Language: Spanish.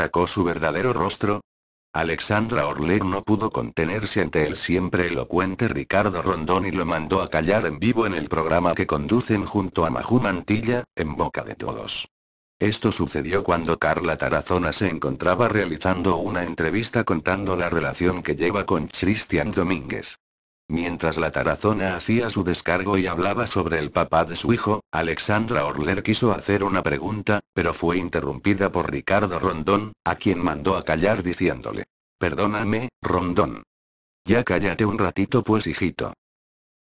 sacó su verdadero rostro? Alexandra Orler no pudo contenerse ante el siempre elocuente Ricardo Rondón y lo mandó a callar en vivo en el programa que conducen junto a Maju Mantilla, en boca de todos. Esto sucedió cuando Carla Tarazona se encontraba realizando una entrevista contando la relación que lleva con Cristian Domínguez. Mientras la tarazona hacía su descargo y hablaba sobre el papá de su hijo, Alexandra Orler quiso hacer una pregunta, pero fue interrumpida por Ricardo Rondón, a quien mandó a callar diciéndole. Perdóname, Rondón. Ya cállate un ratito pues hijito.